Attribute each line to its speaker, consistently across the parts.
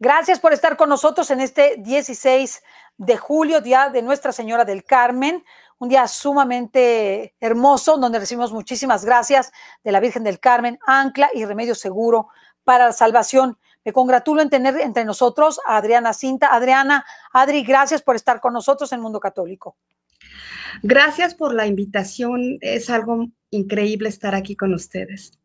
Speaker 1: Gracias por estar con nosotros en este 16 de julio, día de Nuestra Señora del Carmen, un día sumamente hermoso donde recibimos muchísimas gracias de la Virgen del Carmen, ancla y remedio seguro para la salvación. Me congratulo en tener entre nosotros a Adriana Cinta. Adriana, Adri, gracias por estar con nosotros en Mundo Católico. Gracias por la invitación. Es algo increíble
Speaker 2: estar aquí con ustedes.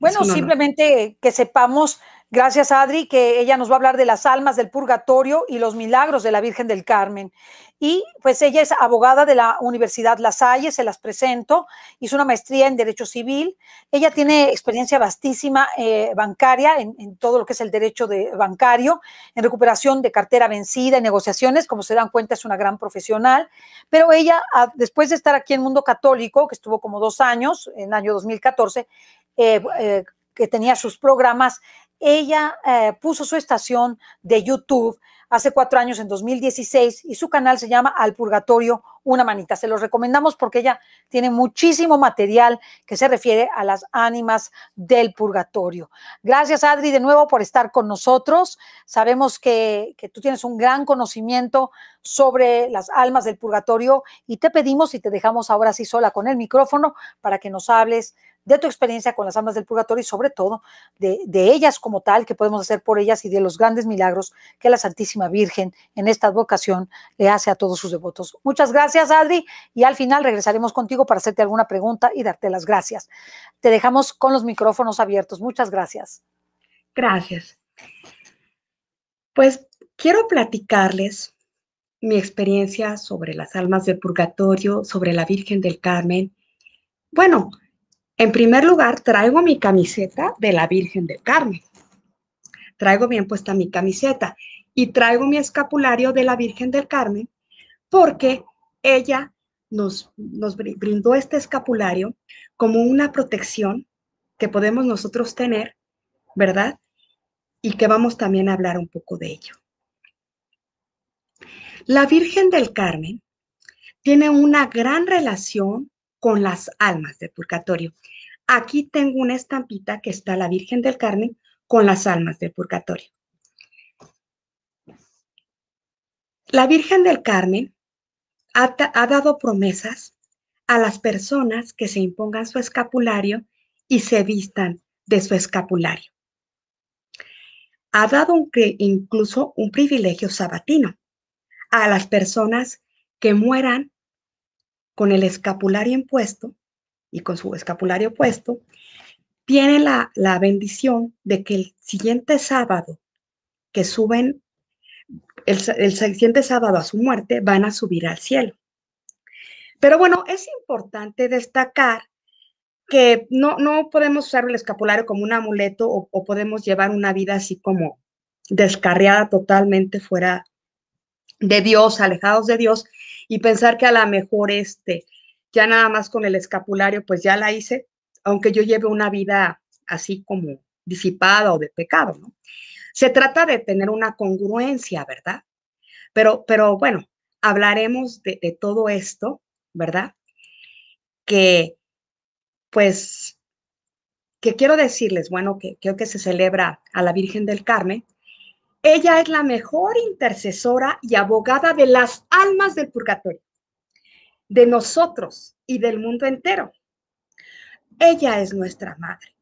Speaker 1: Bueno, simplemente que sepamos Gracias, Adri, que ella nos va a hablar de las almas del purgatorio y los milagros de la Virgen del Carmen. Y pues ella es abogada de la Universidad La Salle, se las presento, hizo una maestría en Derecho Civil, ella tiene experiencia vastísima eh, bancaria en, todo lo que es el derecho de bancario, en recuperación de cartera vencida, en negociaciones, como se dan cuenta es una gran profesional, pero ella, después de estar aquí en Mundo Católico, que estuvo como dos años, en el año 2014, eh, eh, que tenía sus programas ella eh, puso su estación de YouTube hace cuatro años, en 2016, y su canal se llama Al Purgatorio Una Manita. Se los recomendamos porque ella tiene muchísimo material que se refiere a las ánimas del purgatorio. Gracias, Adri, de nuevo por estar con nosotros. Sabemos que, que tú tienes un gran conocimiento sobre las almas del purgatorio y te pedimos y te dejamos ahora sí sola con el micrófono para que nos hables de tu experiencia con las almas del purgatorio y sobre todo de, ellas como tal, que podemos hacer por ellas y de los grandes milagros que la Santísima Virgen en esta advocación le hace a todos sus devotos. Muchas gracias, Adri, y al final regresaremos contigo para hacerte alguna pregunta y darte las gracias. Te dejamos con los micrófonos abiertos. Muchas gracias. Gracias.
Speaker 2: Pues quiero platicarles mi experiencia sobre las almas del purgatorio, sobre la Virgen del Carmen. Bueno, en primer lugar, traigo mi camiseta de la Virgen del Carmen. Traigo bien puesta mi camiseta y traigo mi escapulario de la Virgen del Carmen porque ella nos, nos brindó este escapulario como una protección que podemos nosotros tener, ¿verdad? Y que vamos también a hablar un poco de ello. La Virgen del Carmen tiene una gran relación con las almas del purgatorio. Aquí tengo una estampita que está la Virgen del Carmen con las almas del purgatorio. La Virgen del Carmen ha, dado promesas a las personas que se impongan su escapulario y se vistan de su escapulario. Ha dado incluso un privilegio sabatino a las personas que mueran con el escapulario impuesto y con su escapulario puesto, tiene la, bendición de que el siguiente sábado que suben, el, siguiente sábado a su muerte, van a subir al cielo. Pero bueno, es importante destacar que no, no podemos usar el escapulario como un amuleto o, o, podemos llevar una vida así como descarriada totalmente fuera de Dios, alejados de Dios y pensar que a lo mejor este, ya nada más con el escapulario, pues ya la hice, aunque yo lleve una vida así como disipada o de pecado, ¿no? Se trata de tener una congruencia, ¿verdad? Pero, pero bueno, hablaremos de, de todo esto, ¿verdad? Que, pues, que quiero decirles, bueno, que creo que se celebra a la Virgen del Carmen. Ella es la mejor intercesora y abogada de las almas del purgatorio de nosotros y del mundo entero. Ella es nuestra madre.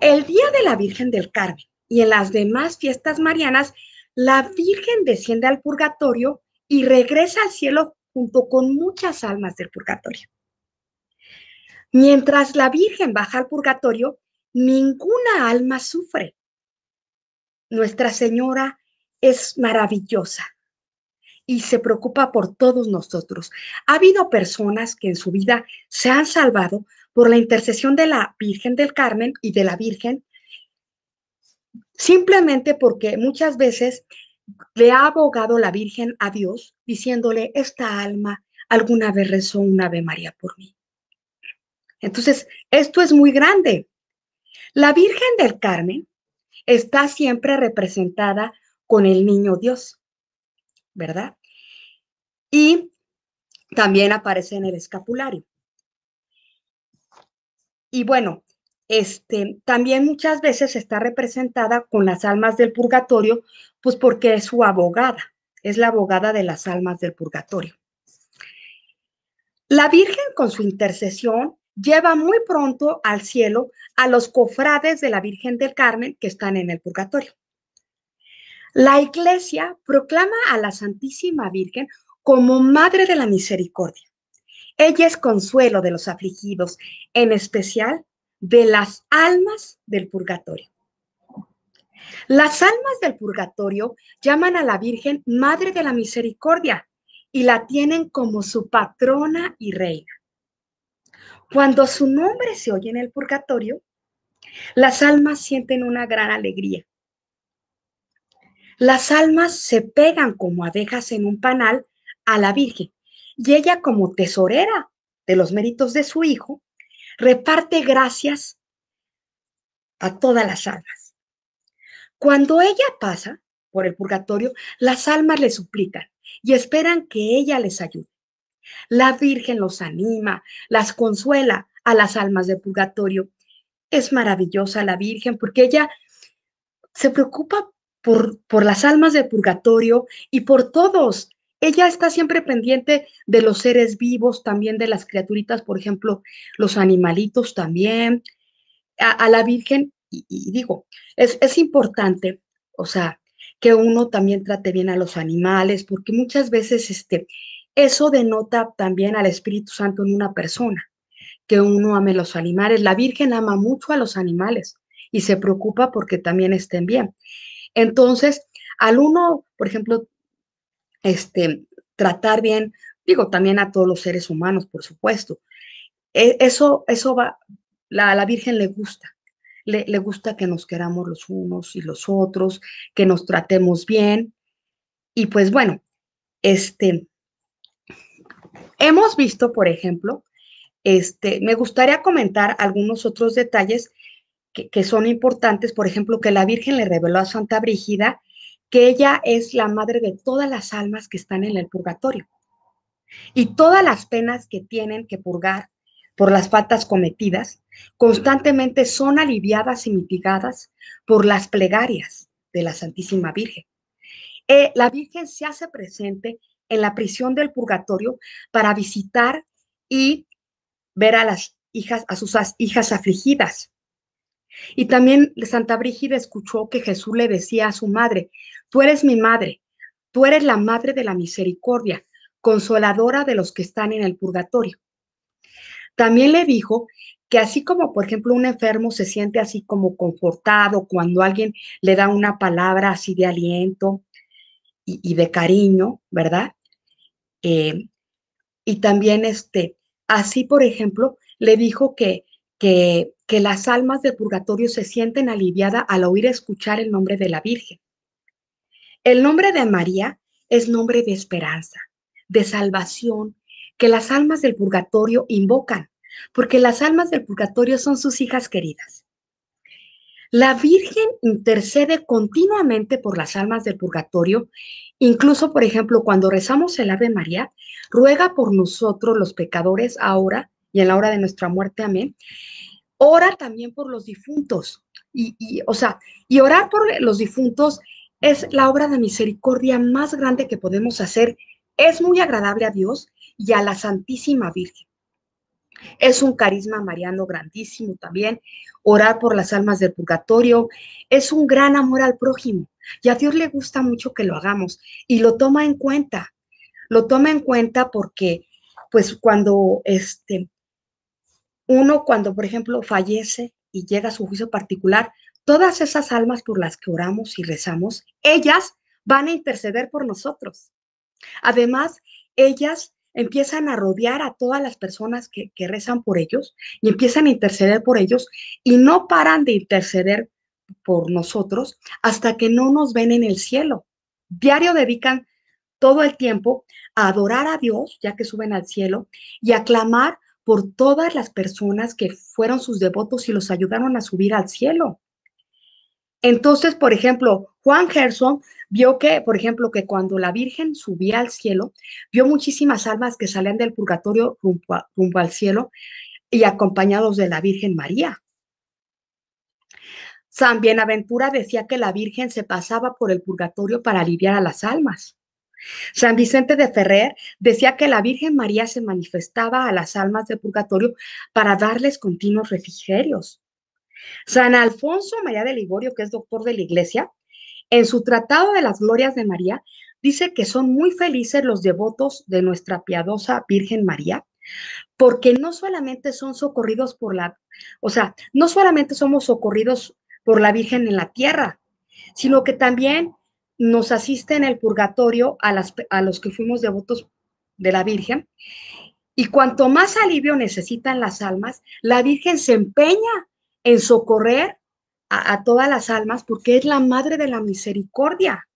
Speaker 2: El día de la Virgen del Carmen y en las demás fiestas marianas, la Virgen desciende al purgatorio y regresa al cielo junto con muchas almas del purgatorio. Mientras la Virgen baja al purgatorio, ninguna alma sufre. Nuestra Señora es maravillosa y se preocupa por todos nosotros. Ha habido personas que en su vida se han salvado por la intercesión de la Virgen del Carmen y de la Virgen, simplemente porque muchas veces le ha abogado la Virgen a Dios diciéndole, esta alma alguna vez rezó una Ave María por mí. Entonces, esto es muy grande. La Virgen del Carmen está siempre representada con el niño Dios. ¿verdad? Y también aparece en el escapulario. Y bueno, este, también muchas veces está representada con las almas del purgatorio, pues porque es su abogada, es la abogada de las almas del purgatorio. La Virgen con su intercesión lleva muy pronto al cielo a los cofrades de la Virgen del Carmen que están en el purgatorio. La Iglesia proclama a la Santísima Virgen como Madre de la Misericordia. Ella es consuelo de los afligidos, en especial de las almas del purgatorio. Las almas del purgatorio llaman a la Virgen Madre de la Misericordia y la tienen como su patrona y reina. Cuando su nombre se oye en el purgatorio, las almas sienten una gran alegría las almas se pegan como abejas en un panal a la Virgen y ella como tesorera de los méritos de su Hijo, reparte gracias a todas las almas. Cuando ella pasa por el purgatorio, las almas le suplican y esperan que ella les ayude. La Virgen los anima, las consuela a las almas del purgatorio. Es maravillosa la Virgen porque ella se preocupa por, las almas de purgatorio y por todos. Ella está siempre pendiente de los seres vivos, también de las criaturitas, por ejemplo, los animalitos también, a, la Virgen. Y, digo, es, es importante, o sea, que uno también trate bien a los animales, porque muchas veces este, eso denota también al Espíritu Santo en una persona, que uno ame los animales. La Virgen ama mucho a los animales y se preocupa porque también estén bien. Entonces, al uno, por ejemplo, este, tratar bien, digo, también a todos los seres humanos, por supuesto, eh, eso, eso va, la, a la Virgen le gusta, le, le, gusta que nos queramos los unos y los otros, que nos tratemos bien. Y pues bueno, este, hemos visto, por ejemplo, este, me gustaría comentar algunos otros detalles que, son importantes, por ejemplo, que la Virgen le reveló a Santa Brígida que ella es la madre de todas las almas que están en el purgatorio y todas las penas que tienen que purgar por las faltas cometidas constantemente son aliviadas y mitigadas por las plegarias de la Santísima Virgen. Eh, la Virgen se hace presente en la prisión del purgatorio para visitar y ver a las hijas, a sus hijas afligidas. Y también Santa Brígida escuchó que Jesús le decía a su madre, tú eres mi madre, tú eres la madre de la misericordia, consoladora de los que están en el purgatorio. También le dijo que así como, por ejemplo, un enfermo se siente así como confortado cuando alguien le da una palabra así de aliento y, de cariño, ¿verdad? Eh, y también este, así, por ejemplo, le dijo que que, las almas del purgatorio se sienten aliviadas al oír escuchar el nombre de la Virgen. El nombre de María es nombre de esperanza, de salvación, que las almas del purgatorio invocan, porque las almas del purgatorio son sus hijas queridas. La Virgen intercede continuamente por las almas del purgatorio, incluso, por ejemplo, cuando rezamos el Ave María, ruega por nosotros los pecadores ahora y en la hora de nuestra muerte. Amén. Ora también por los difuntos. Y, o sea, y orar por los difuntos es la obra de misericordia más grande que podemos hacer. Es muy agradable a Dios y a la Santísima Virgen. Es un carisma mariano grandísimo también. Orar por las almas del purgatorio es un gran amor al prójimo. Y a Dios le gusta mucho que lo hagamos y lo toma en cuenta. Lo toma en cuenta porque, pues, cuando este, uno cuando, por ejemplo, fallece y llega a su juicio particular, todas esas almas por las que oramos y rezamos, ellas van a interceder por nosotros. Además, ellas empiezan a rodear a todas las personas que, rezan por ellos y empiezan a interceder por ellos y no paran de interceder por nosotros hasta que no nos ven en el cielo. Diario dedican todo el tiempo a adorar a Dios, ya que suben al cielo, y a clamar por todas las personas que fueron sus devotos y los ayudaron a subir al cielo. Entonces, por ejemplo, Juan Gerson vio que, por ejemplo, que cuando la Virgen subía al cielo, vio muchísimas almas que salían del purgatorio rumbo, al cielo y acompañados de la Virgen María. San Bienaventura decía que la Virgen se pasaba por el purgatorio para aliviar a las almas. San Vicente de Ferrer decía que la Virgen María se manifestaba a las almas de purgatorio para darles continuos refrigerios. San Alfonso María de Ligorio, que es doctor de la Iglesia, en su Tratado de las Glorias de María, dice que son muy felices los devotos de nuestra piadosa Virgen María, porque no solamente son socorridos por la, o sea, no solamente somos socorridos por la Virgen en la tierra, sino que también nos asiste en el purgatorio a, las, a los que fuimos devotos de la Virgen. Y cuanto más alivio necesitan las almas, la Virgen se empeña en socorrer a, a, todas las almas porque es la madre de la misericordia.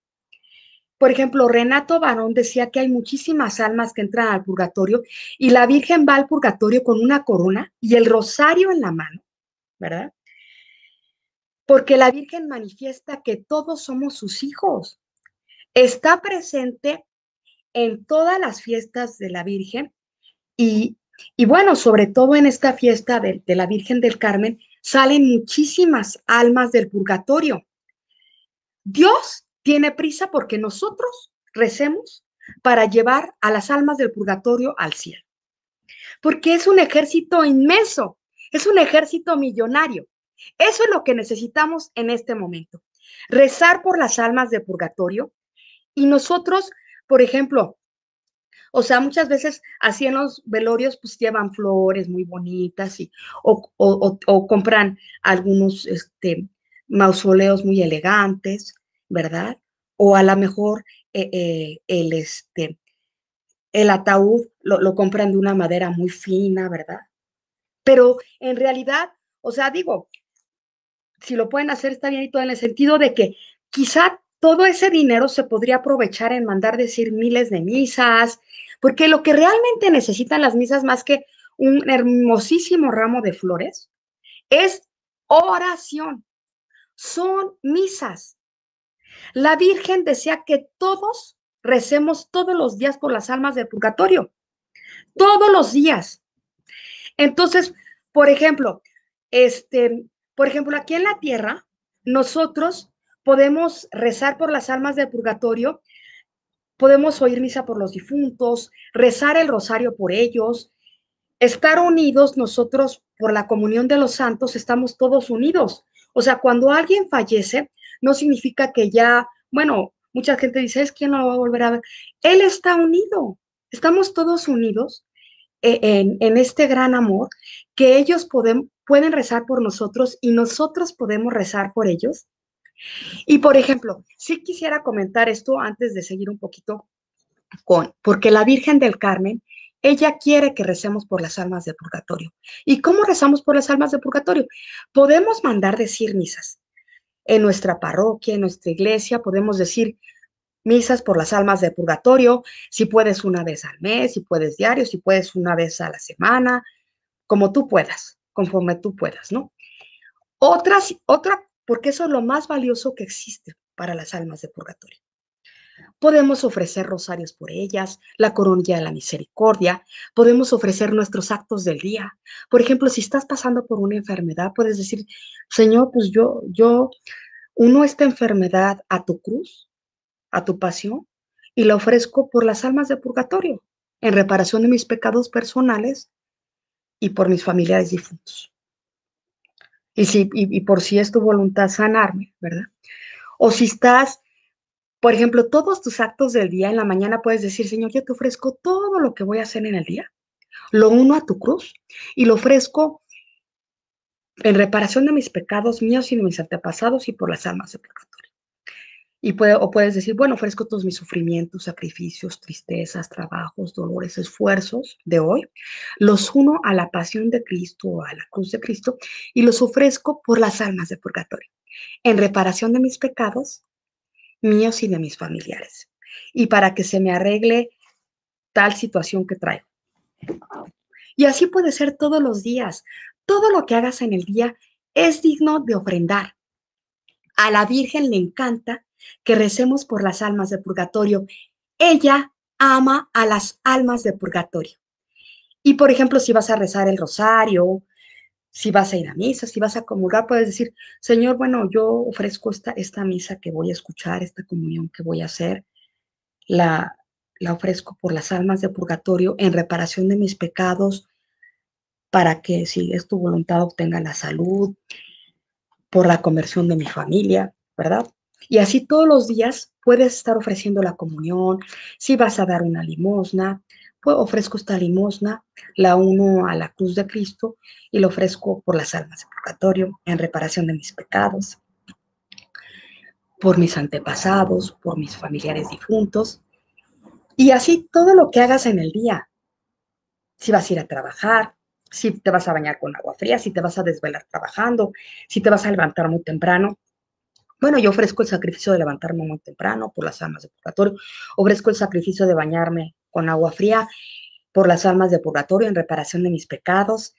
Speaker 2: Por ejemplo, Renato Barón decía que hay muchísimas almas que entran al purgatorio y la Virgen va al purgatorio con una corona y el rosario en la mano, ¿verdad? porque la Virgen manifiesta que todos somos sus hijos. Está presente en todas las fiestas de la Virgen y, bueno, sobre todo en esta fiesta de, de la Virgen del Carmen, salen muchísimas almas del purgatorio. Dios tiene prisa porque nosotros recemos para llevar a las almas del purgatorio al cielo. Porque es un ejército inmenso, es un ejército millonario. Eso es lo que necesitamos en este momento. Rezar por las almas de purgatorio y nosotros, por ejemplo, o sea, muchas veces así en los velorios pues llevan flores muy bonitas o, compran algunos este, mausoleos muy elegantes, ¿verdad? O a lo mejor eh, eh, el, este, el ataúd lo, lo compran de una madera muy fina, ¿verdad? Pero en realidad, o sea, digo, si lo pueden hacer está bien y todo, en el sentido de que quizá todo ese dinero se podría aprovechar en mandar decir miles de misas, porque lo que realmente necesitan las misas más que un hermosísimo ramo de flores es oración. Son misas. La Virgen decía que todos recemos todos los días por las almas del purgatorio. Todos los días. Entonces, por ejemplo, este, por ejemplo, aquí en la tierra, nosotros podemos rezar por las almas del purgatorio, podemos oír misa por los difuntos, rezar el rosario por ellos, estar unidos nosotros por la comunión de los santos, estamos todos unidos. O sea, cuando alguien fallece, no significa que ya, bueno, mucha gente dice, es que no lo va a volver a ver. Él está unido, estamos todos unidos eh, en, en este gran amor que ellos podemos, pueden rezar por nosotros y nosotros podemos rezar por ellos. Y por ejemplo, sí quisiera comentar esto antes de seguir un poquito con, porque la Virgen del Carmen, ella quiere que recemos por las almas de purgatorio. ¿Y cómo rezamos por las almas de purgatorio? Podemos mandar decir misas. En nuestra parroquia, en nuestra iglesia, podemos decir misas por las almas de purgatorio, si puedes una vez al mes, si puedes diario, si puedes una vez a la semana, como tú puedas conforme tú puedas, ¿no? Otras, otra, porque eso es lo más valioso que existe para las almas de purgatorio. Podemos ofrecer rosarios por ellas, la coronilla de la misericordia, podemos ofrecer nuestros actos del día. Por ejemplo, si estás pasando por una enfermedad, puedes decir, Señor, pues yo, yo uno esta enfermedad a tu cruz, a tu pasión, y la ofrezco por las almas de purgatorio, en reparación de mis pecados personales y por mis familiares difuntos. Y, si, y, por si es tu voluntad sanarme, ¿verdad? O si estás, por ejemplo, todos tus actos del día, en la mañana puedes decir, Señor, yo te ofrezco todo lo que voy a hacer en el día, lo uno a tu cruz y lo ofrezco en reparación de mis pecados míos y de mis antepasados y por las almas de pecado. Y o puedes decir, bueno, ofrezco todos mis sufrimientos, sacrificios, tristezas, trabajos, dolores, esfuerzos de hoy. Los uno a la pasión de Cristo, o a la cruz de Cristo, y los ofrezco por las almas de purgatorio, en reparación de mis pecados, míos y de mis familiares, y para que se me arregle tal situación que traigo. Y así puede ser todos los días. Todo lo que hagas en el día es digno de ofrendar a la Virgen le encanta que recemos por las almas de purgatorio. Ella ama a las almas de purgatorio. Y por ejemplo, si vas a rezar el rosario, si vas a ir a misa, si vas a comulgar, puedes decir, Señor, bueno, yo ofrezco esta, esta misa que voy a escuchar, esta comunión que voy a hacer, la, la ofrezco por las almas de purgatorio en reparación de mis pecados, para que si es tu voluntad obtenga la salud, por la conversión de mi familia, ¿verdad? Y así todos los días puedes estar ofreciendo la comunión, si vas a dar una limosna, pues ofrezco esta limosna, la uno a la cruz de Cristo y la ofrezco por las almas de purgatorio, en reparación de mis pecados, por mis antepasados, por mis familiares difuntos. Y así todo lo que hagas en el día, si vas a ir a trabajar, si te vas a bañar con agua fría, si te vas a desvelar trabajando, si te vas a levantar muy temprano. Bueno, yo ofrezco el sacrificio de levantarme muy temprano por las almas de purgatorio, ofrezco el sacrificio de bañarme con agua fría por las almas de purgatorio en reparación de mis pecados.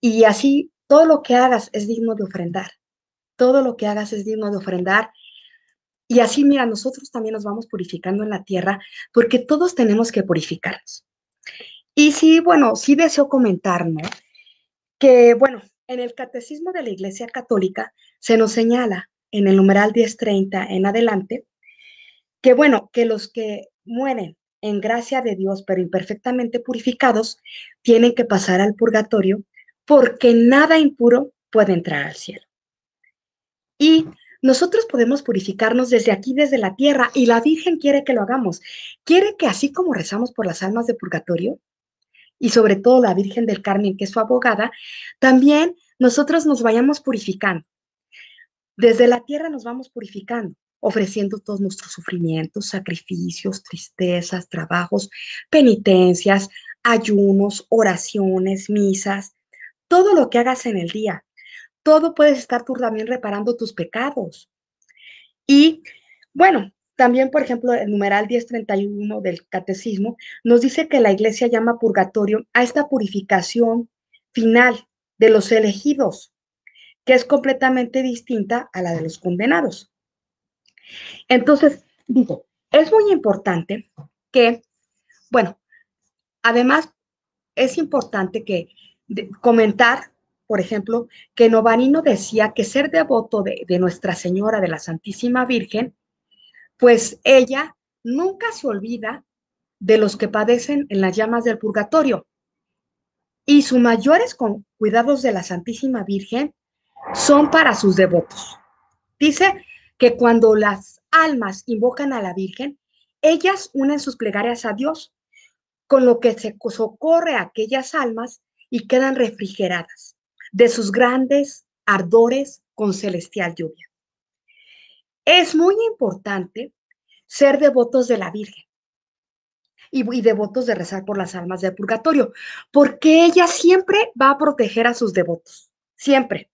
Speaker 2: Y así, todo lo que hagas es digno de ofrendar. Todo lo que hagas es digno de ofrendar. Y así, mira, nosotros también nos vamos purificando en la tierra porque todos tenemos que purificarnos. Y sí, bueno, sí deseo comentar, Que, bueno, en el Catecismo de la Iglesia Católica se nos señala en el numeral 1030 en adelante que, bueno, que los que mueren en gracia de Dios, pero imperfectamente purificados, tienen que pasar al purgatorio porque nada impuro puede entrar al cielo. Y nosotros podemos purificarnos desde aquí, desde la tierra, y la Virgen quiere que lo hagamos. Quiere que así como rezamos por las almas de purgatorio, y sobre todo la Virgen del Carmen, que es su abogada, también nosotros nos vayamos purificando. Desde la tierra nos vamos purificando, ofreciendo todos nuestros sufrimientos, sacrificios, tristezas, trabajos, penitencias, ayunos, oraciones, misas, todo lo que hagas en el día. Todo puedes estar tú también reparando tus pecados. Y bueno, también, por ejemplo, el numeral 1031 del catecismo nos dice que la iglesia llama purgatorio a esta purificación final de los elegidos, que es completamente distinta a la de los condenados. Entonces, digo, es muy importante que, bueno, además es importante que comentar, por ejemplo, que Novanino decía que ser devoto de, de Nuestra Señora de la Santísima Virgen pues ella nunca se olvida de los que padecen en las llamas del purgatorio. Y sus mayores cuidados de la Santísima Virgen son para sus devotos. Dice que cuando las almas invocan a la Virgen, ellas unen sus plegarias a Dios, con lo que se socorre a aquellas almas y quedan refrigeradas de sus grandes ardores con celestial lluvia. Es muy importante ser devotos de la Virgen y, devotos de rezar por las almas del purgatorio, porque ella siempre va a proteger a sus devotos, siempre,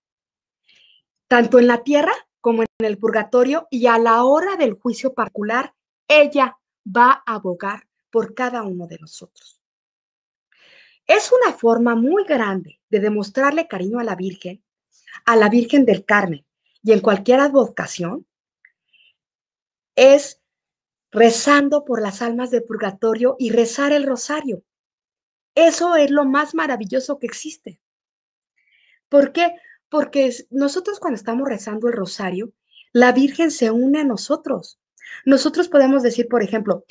Speaker 2: tanto en la tierra como en el purgatorio y a la hora del juicio particular, ella va a abogar por cada uno de nosotros. Es una forma muy grande de demostrarle cariño a la Virgen, a la Virgen del Carmen y en cualquier advocación, es rezando por las almas de purgatorio y rezar el rosario. Eso es lo más maravilloso que existe. ¿Por qué? Porque nosotros cuando estamos rezando el rosario, la Virgen se une a nosotros. Nosotros podemos decir, por ejemplo,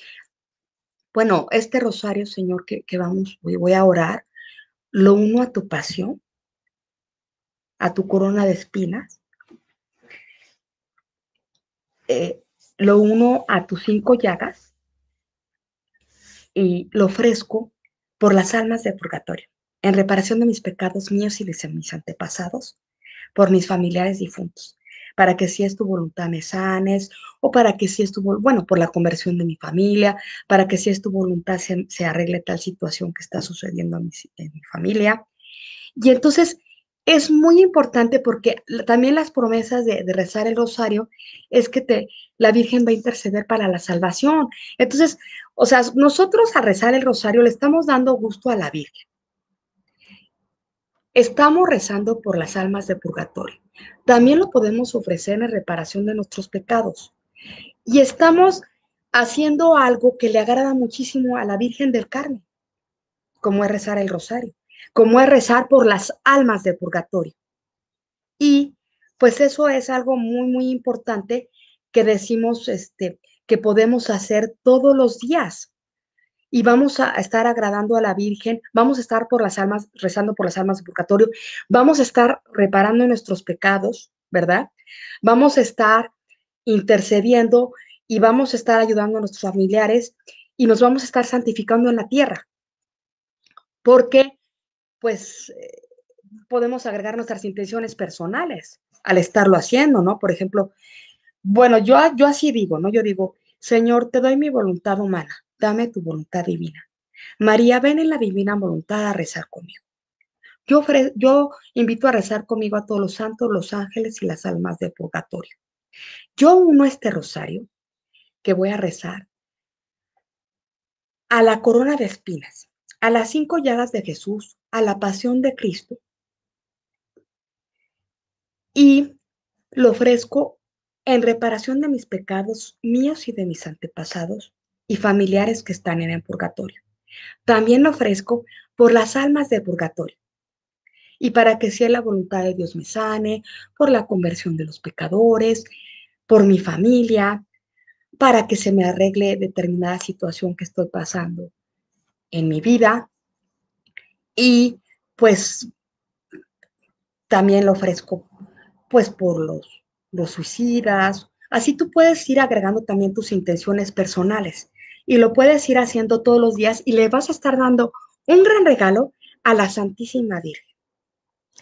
Speaker 2: bueno, este rosario, Señor, que, vamos, voy, voy a orar, lo uno a tu pasión, a tu corona de espinas, eh, lo uno a tus cinco llagas y lo ofrezco por las almas del purgatorio, en reparación de mis pecados míos y de mis antepasados, por mis familiares difuntos, para que si es tu voluntad me sanes, o para que si es tu bueno, por la conversión de mi familia, para que si es tu voluntad se, arregle tal situación que está sucediendo en mi, familia. Y entonces es muy importante porque también las promesas de rezar el rosario es que te, la Virgen va a interceder para la salvación. Entonces, o sea, nosotros al rezar el rosario le estamos dando gusto a la Virgen. Estamos rezando por las almas de purgatorio. También lo podemos ofrecer en reparación de nuestros pecados. Y estamos haciendo algo que le agrada muchísimo a la Virgen del Carmen, como es rezar el rosario, como es rezar por las almas de purgatorio. Y pues eso es algo muy, muy importante que decimos este, que podemos hacer todos los días. Y vamos a estar agradando a la Virgen, vamos a estar por las almas, rezando por las almas del purgatorio, vamos a estar reparando nuestros pecados, ¿verdad? Vamos a estar intercediendo y vamos a estar ayudando a nuestros familiares y nos vamos a estar santificando en la tierra. Porque, pues, eh, podemos agregar nuestras intenciones personales al estarlo haciendo, ¿no? Por ejemplo, bueno, yo, yo así digo, ¿no? Yo digo, Señor, te doy mi voluntad humana, dame tu voluntad divina. María, ven en la divina voluntad a rezar conmigo. Yo, yo invito a rezar conmigo a todos los santos, los ángeles y las almas de purgatorio. Yo uno este rosario que voy a rezar a la corona de espinas, a las cinco llagas de Jesús, a la pasión de Cristo. Y lo ofrezco en reparación de mis pecados míos y de mis antepasados y familiares que están en el purgatorio. También lo ofrezco por las almas de purgatorio y para que sea la voluntad de Dios me sane, por la conversión de los pecadores, por mi familia, para que se me arregle determinada situación que estoy pasando en mi vida. Y pues también lo ofrezco pues por los los suicidas. Así tú puedes ir agregando también tus intenciones personales y lo puedes ir haciendo todos los días y le vas a estar dando un gran regalo a la Santísima Virgen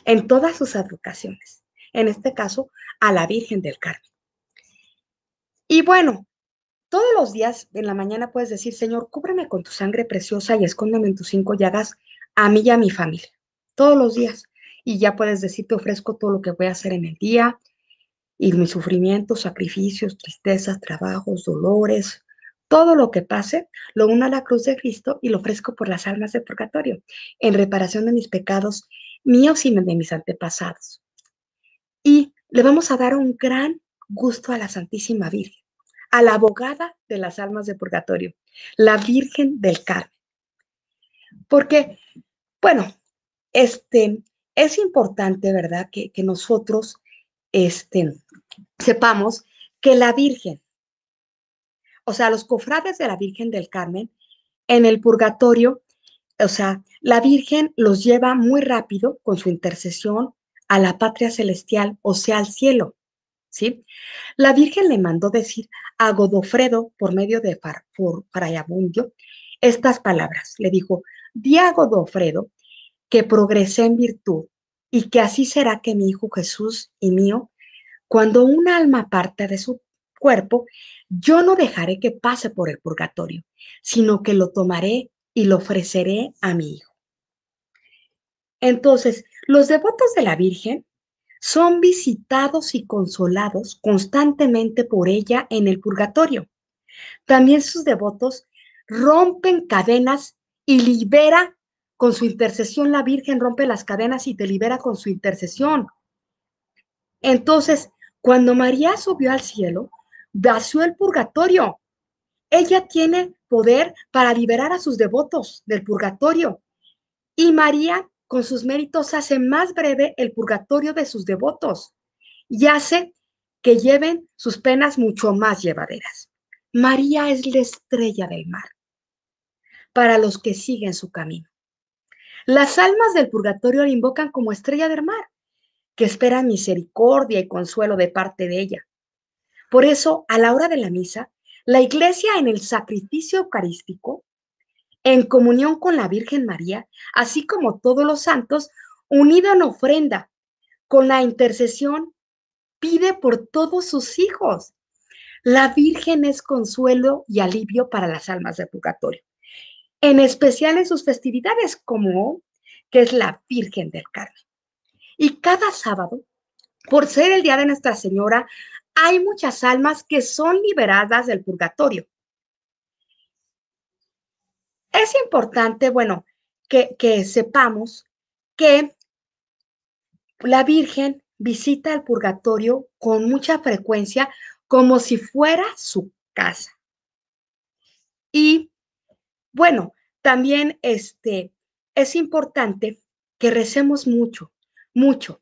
Speaker 2: en todas sus advocaciones, en este caso a la Virgen del Carmen. Y bueno, todos los días en la mañana puedes decir, Señor, cúbreme con tu sangre preciosa y escóndame en tus cinco llagas a mí y a mi familia. Todos los días. Y ya puedes decir, te ofrezco todo lo que voy a hacer en el día, y mis sufrimientos, sacrificios, tristezas, trabajos, dolores, todo lo que pase, lo uno a la cruz de Cristo y lo ofrezco por las almas de purgatorio, en reparación de mis pecados míos y de mis antepasados. Y le vamos a dar un gran gusto a la Santísima Virgen, a la abogada de las almas de purgatorio, la Virgen del Carmen. Porque, bueno, este, es importante, ¿verdad?, que nosotros este, sepamos que la Virgen, o sea, los cofrades de la Virgen del Carmen, en el purgatorio, o sea, la Virgen los lleva muy rápido con su intercesión a la patria celestial, o sea, al cielo. ¿Sí? La Virgen le mandó decir a Godofredo, por medio de Far, estas palabras. Le dijo, di a Godofredo que progresé en virtud y que así será que mi Hijo Jesús y mío, cuando un alma parte de su cuerpo, yo no dejaré que pase por el purgatorio, sino que lo tomaré y lo ofreceré a mi Hijo. Entonces, los devotos de la Virgen son visitados y consolados constantemente por ella en el purgatorio. También sus devotos rompen cadenas y libera con su intercesión la Virgen rompe las cadenas y te libera con su intercesión. Entonces, cuando María subió al cielo, vació el purgatorio. Ella tiene poder para liberar a sus devotos del purgatorio. Y María, con sus méritos, hace más breve el purgatorio de sus devotos y hace que lleven sus penas mucho más llevaderas. María es la estrella del mar para los que siguen su camino. Las almas del purgatorio la invocan como estrella del mar, que espera misericordia y consuelo de parte de ella. Por eso, a la hora de la misa, la iglesia en el sacrificio eucarístico, en comunión con la Virgen María, así como todos los santos, unida en ofrenda, con la intercesión, pide por todos sus hijos. La Virgen es consuelo y alivio para las almas del purgatorio en especial en sus festividades como que es la Virgen del Carmen. Y cada sábado, por ser el día de Nuestra Señora, hay muchas almas que son liberadas del purgatorio. Es importante, bueno, que, sepamos que la Virgen visita el purgatorio con mucha frecuencia como si fuera su casa. Y bueno, también este, es importante que recemos mucho, mucho,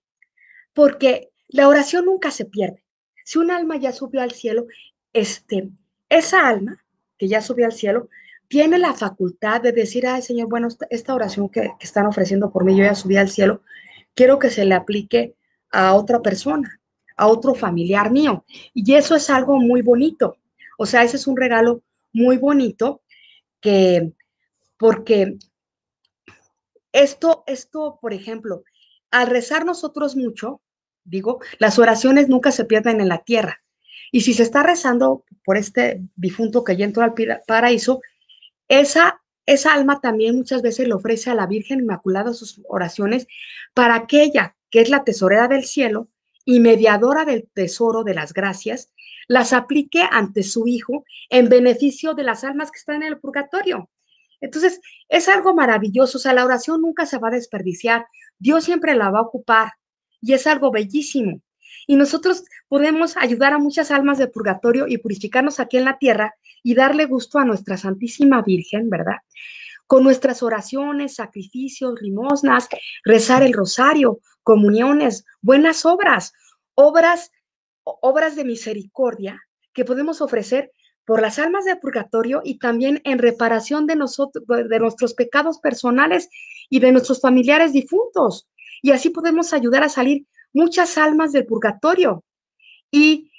Speaker 2: porque la oración nunca se pierde. Si un alma ya subió al cielo, este, esa alma que ya subió al cielo tiene la facultad de decir, ay Señor, bueno, esta oración que, que están ofreciendo por mí, yo ya subí al cielo, quiero que se le aplique a otra persona, a otro familiar mío. Y eso es algo muy bonito. O sea, ese es un regalo muy bonito que, porque esto, esto, por ejemplo, al rezar nosotros mucho, digo, las oraciones nunca se pierden en la tierra. Y si se está rezando por este difunto que ya entró al paraíso, esa, esa alma también muchas veces le ofrece a la Virgen Inmaculada sus oraciones para aquella que es la tesorera del cielo y mediadora del tesoro de las gracias, las aplique ante su hijo en beneficio de las almas que están en el purgatorio. Entonces, es algo maravilloso, o sea, la oración nunca se va a desperdiciar, Dios siempre la va a ocupar y es algo bellísimo. Y nosotros podemos ayudar a muchas almas de purgatorio y purificarnos aquí en la tierra y darle gusto a nuestra Santísima Virgen, ¿verdad? Con nuestras oraciones, sacrificios, limosnas, rezar el rosario, comuniones, buenas obras, obras obras de misericordia que podemos ofrecer por las almas del purgatorio y también en reparación de, nosotros, de nuestros pecados personales y de nuestros familiares difuntos. Y así podemos ayudar a salir muchas almas del purgatorio. Y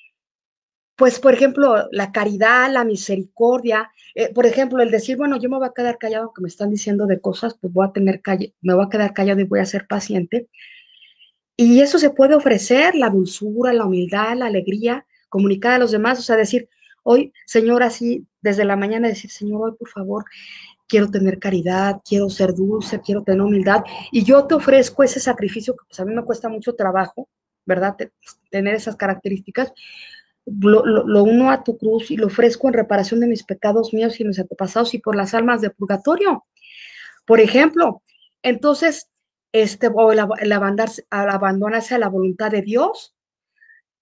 Speaker 2: pues, por ejemplo, la caridad, la misericordia, eh, por ejemplo, el decir, bueno, yo me voy a quedar callado, que me están diciendo de cosas, pues voy a tener calle, me voy a quedar callado y voy a ser paciente. Y eso se puede ofrecer, la dulzura, la humildad, la alegría, comunicada a los demás, o sea, decir, hoy, Señor, así desde la mañana, decir, Señor, hoy por favor, quiero tener caridad, quiero ser dulce, quiero tener humildad, y yo te ofrezco ese sacrificio que pues, a mí me cuesta mucho trabajo, ¿verdad? Pues, tener esas características, lo, lo, uno a tu cruz y lo ofrezco en reparación de mis pecados míos y mis antepasados y por las almas de purgatorio. Por ejemplo, entonces este, o el, abandonarse, a la voluntad de Dios,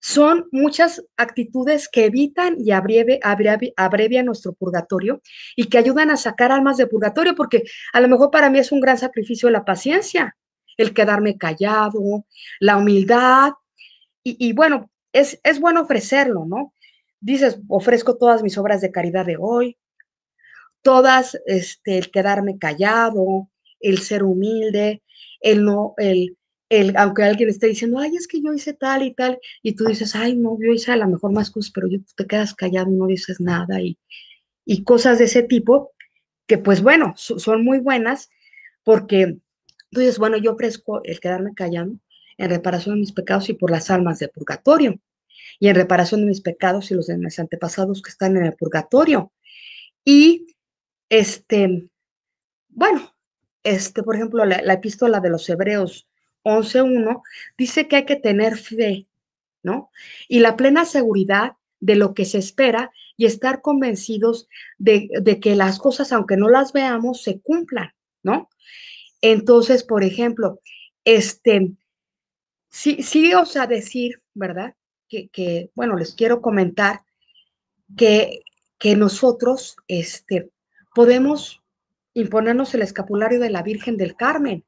Speaker 2: son muchas actitudes que evitan y abrevian nuestro purgatorio y que ayudan a sacar almas de purgatorio, porque a lo mejor para mí es un gran sacrificio la paciencia, el quedarme callado, la humildad, y, bueno, es, bueno ofrecerlo, ¿no? Dices, ofrezco todas mis obras de caridad de hoy, todas, este, el quedarme callado, el ser humilde, el no, el, el, aunque alguien esté diciendo, ay, es que yo hice tal y tal, y tú dices, ay, no, yo hice a lo mejor más cosas, pero yo, te quedas callado no dices nada, y, y cosas de ese tipo, que pues bueno, son muy buenas, porque tú dices, bueno, yo ofrezco el quedarme callado en reparación de mis pecados y por las almas del purgatorio, y en reparación de mis pecados y los de mis antepasados que están en el purgatorio. Y, este, bueno, este, por ejemplo, la, epístola de los Hebreos 11.1 dice que hay que tener fe, ¿no? Y la plena seguridad de lo que se espera y estar convencidos de, que las cosas, aunque no las veamos, se cumplan, ¿no? Entonces, por ejemplo, este, sí, os o decir, ¿verdad? Que, bueno, les quiero comentar que, que nosotros, este, podemos imponernos el escapulario de la Virgen del Carmen.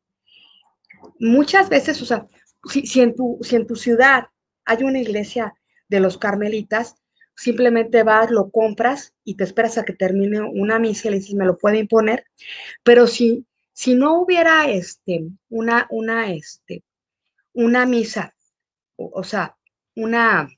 Speaker 2: Muchas veces, o sea, si, en, tu, si en tu ciudad hay una iglesia de los carmelitas, simplemente vas, lo compras y te esperas a que termine una misa y le dices, me lo puede imponer. Pero si, si no hubiera este, una, una, este, una misa, o, sea, una,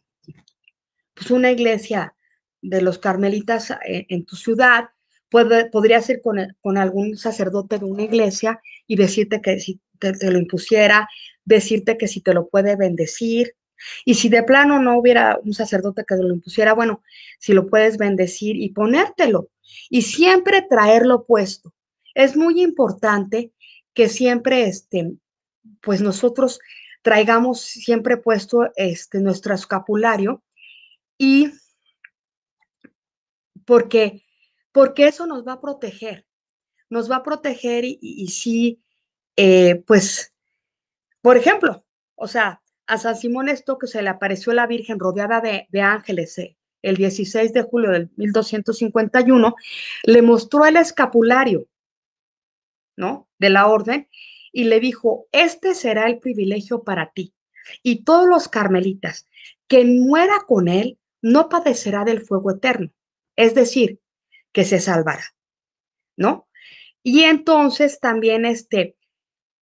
Speaker 2: pues una iglesia de los carmelitas eh, en tu ciudad, puede, podría ser con, algún sacerdote de una iglesia y decirte que si te, lo impusiera, decirte que si te lo puede bendecir. Y si de plano no hubiera un sacerdote que te lo impusiera, bueno, si lo puedes bendecir y ponértelo. Y siempre traerlo puesto. Es muy importante que siempre, este, pues nosotros traigamos siempre puesto este, nuestro escapulario y porque porque eso nos va a proteger, nos va a proteger y, si, sí, eh, pues, por ejemplo, o sea, a San Simón esto que se le apareció la Virgen rodeada de, ángeles eh, el 16 de julio del 1251, le mostró el escapulario, ¿no? De la orden y le dijo, este será el privilegio para ti y todos los carmelitas, que muera con él no padecerá del fuego eterno. Es decir, que se salvara, ¿no? Y entonces también, este,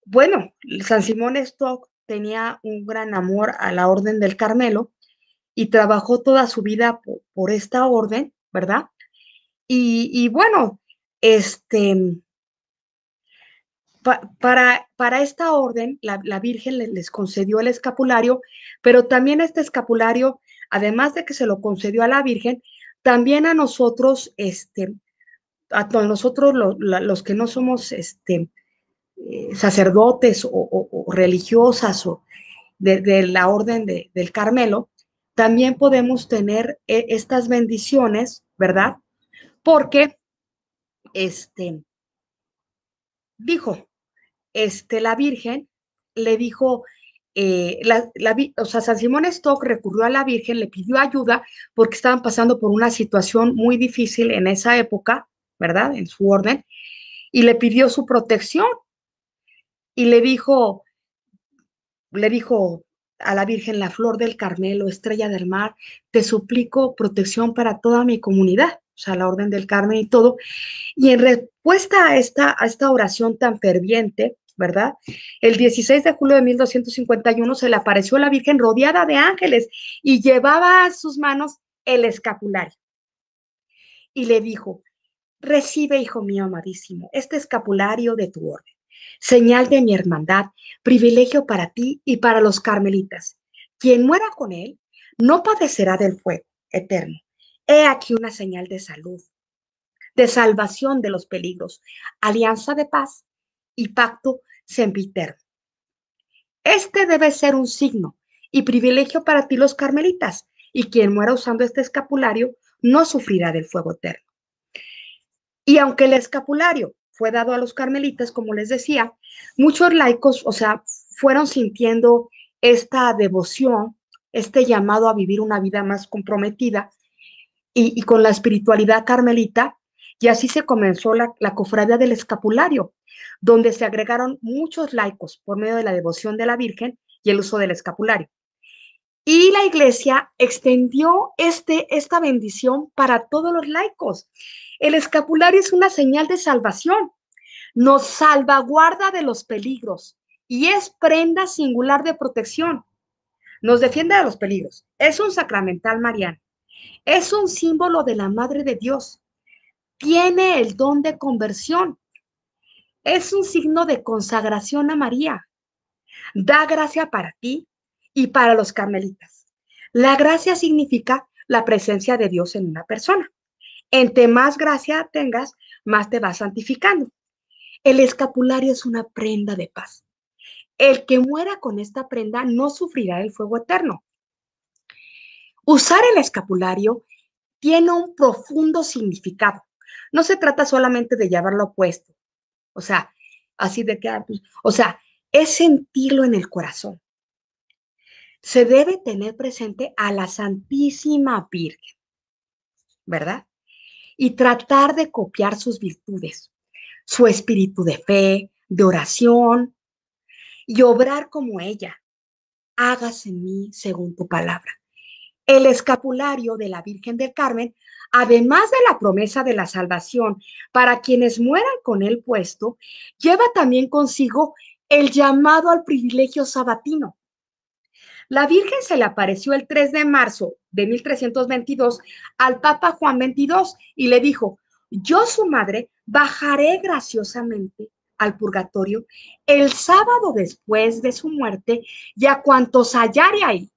Speaker 2: bueno, San Simón Stock tenía un gran amor a la Orden del Carmelo y trabajó toda su vida por, esta orden, ¿verdad? Y, bueno, este, para, para esta orden, la, Virgen les concedió el escapulario, pero también este escapulario, además de que se lo concedió a la Virgen, también a nosotros, este, a nosotros los que no somos este, eh, sacerdotes o, religiosas o de, la orden del Carmelo, también podemos tener e, estas bendiciones, ¿verdad? Porque, este, dijo, este, la Virgen le dijo, eh, la, o sea, San Simón Stock recurrió a la Virgen, le pidió ayuda porque estaban pasando por una situación muy difícil en esa época, ¿verdad? En su orden, y le pidió su protección y le dijo, le dijo a la Virgen, la flor del Carmelo, estrella del mar, te suplico protección para toda mi comunidad, o sea, la orden del Carmen y todo. Y en respuesta a esta, a esta oración tan ferviente, ¿verdad? El 16 de julio de 1251 se le apareció la Virgen rodeada de ángeles y llevaba a sus manos el escapulario. Y le dijo, recibe, hijo mío amadísimo, este escapulario de tu orden, señal de mi hermandad, privilegio para ti y para los carmelitas. Quien muera con él no padecerá del fuego eterno. He aquí una señal de salud, de salvación de los peligros, alianza de paz y pacto sempiterno. Este debe ser un signo y privilegio para ti los carmelitas, y quien muera usando este escapulario no sufrirá del fuego eterno. Y aunque el escapulario fue dado a los carmelitas, como les decía, muchos laicos, o sea, fueron sintiendo esta devoción, este llamado a vivir una vida más comprometida y, y con la espiritualidad carmelita, y así se comenzó la, cofradía del escapulario, donde se agregaron muchos laicos por medio de la devoción de la Virgen y el uso del escapulario. Y la iglesia extendió este, esta bendición para todos los laicos. El escapulario es una señal de salvación. Nos salvaguarda de los peligros y es prenda singular de protección. Nos defiende de los peligros. Es un sacramental mariano. Es un símbolo de la Madre de Dios tiene el don de conversión. Es un signo de consagración a María. Da gracia para ti y para los carmelitas. La gracia significa la presencia de Dios en una persona. Entre más gracia tengas, más te vas santificando. El escapulario es una prenda de paz. El que muera con esta prenda no sufrirá el fuego eterno. Usar el escapulario tiene un profundo significado. No se trata solamente de llevarlo puesto, o sea, así de quedar ah, pues, o sea, es sentirlo en el corazón. Se debe tener presente a la Santísima Virgen, ¿verdad? Y tratar de copiar sus virtudes, su espíritu de fe, de oración, y obrar como ella. Hágase en mí según tu palabra el escapulario de la Virgen del Carmen, además de la promesa de la salvación para quienes mueran con él puesto, lleva también consigo el llamado al privilegio sabatino. La Virgen se le apareció el 3 de marzo de 1322 al Papa Juan XXII y le dijo, yo su madre bajaré graciosamente al purgatorio el sábado después de su muerte y a cuantos hallare ahí,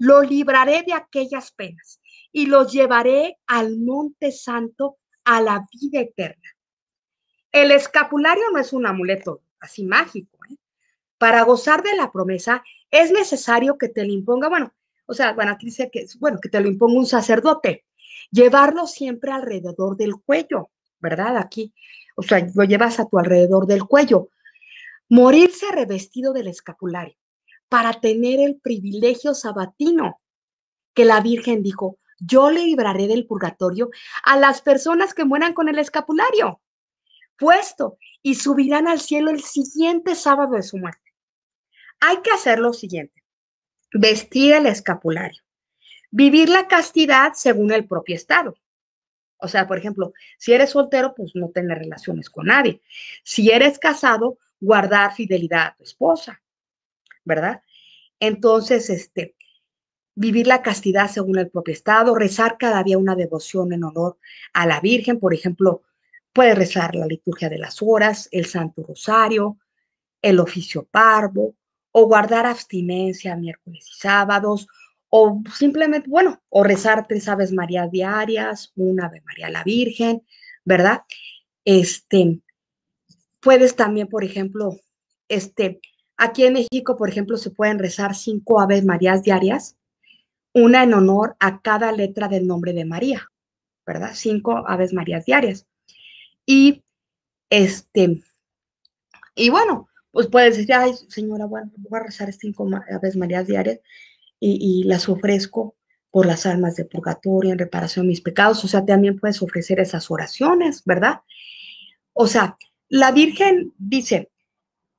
Speaker 2: lo libraré de aquellas penas y los llevaré al monte santo, a la vida eterna. El escapulario no es un amuleto así mágico. ¿eh? Para gozar de la promesa es necesario que te lo imponga, bueno, o sea, bueno, aquí dice que, bueno, que te lo imponga un sacerdote. Llevarlo siempre alrededor del cuello, ¿verdad? Aquí, o sea, lo llevas a tu alrededor del cuello. Morirse revestido del escapulario para tener el privilegio sabatino, que la Virgen dijo, yo le libraré del purgatorio a las personas que mueran con el escapulario puesto y subirán al cielo el siguiente sábado de su muerte. Hay que hacer lo siguiente, vestir el escapulario, vivir la castidad según el propio estado. O sea, por ejemplo, si eres soltero, pues no tener relaciones con nadie. Si eres casado, guardar fidelidad a tu esposa. ¿verdad? Entonces, este, vivir la castidad según el propio estado, rezar cada día una devoción en honor a la Virgen, por ejemplo, puede rezar la liturgia de las horas, el Santo Rosario, el oficio parvo, o guardar abstinencia miércoles y sábados, o simplemente, bueno, o rezar tres Aves María diarias, una Ave María la Virgen, ¿verdad? Este, puedes también, por ejemplo, este, Aquí en México, por ejemplo, se pueden rezar cinco Aves Marías diarias, una en honor a cada letra del nombre de María, ¿verdad? Cinco Aves Marías diarias. Y este, y bueno, pues puedes decir, ay, señora, bueno, voy a rezar cinco Aves Marías diarias y, y las ofrezco por las almas de purgatorio, en reparación de mis pecados. O sea, también puedes ofrecer esas oraciones, ¿verdad? O sea, la Virgen dice,